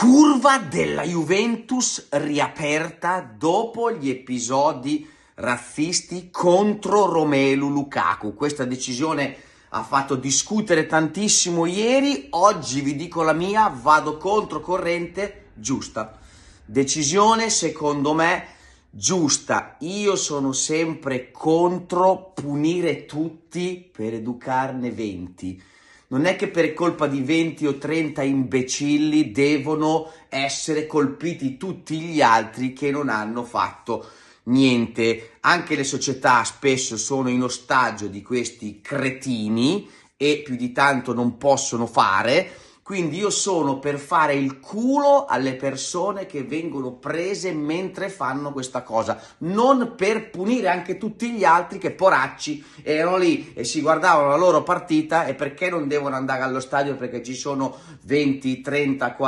curva della Juventus riaperta dopo gli episodi razzisti contro Romelu Lukaku. Questa decisione ha fatto discutere tantissimo ieri, oggi vi dico la mia, vado controcorrente, giusta. Decisione secondo me giusta. Io sono sempre contro punire tutti per educarne 20 non è che per colpa di 20 o 30 imbecilli devono essere colpiti tutti gli altri che non hanno fatto niente. Anche le società spesso sono in ostaggio di questi cretini e più di tanto non possono fare quindi io sono per fare il culo alle persone che vengono prese mentre fanno questa cosa, non per punire anche tutti gli altri che poracci erano lì e si guardavano la loro partita e perché non devono andare allo stadio perché ci sono 20, 30, 40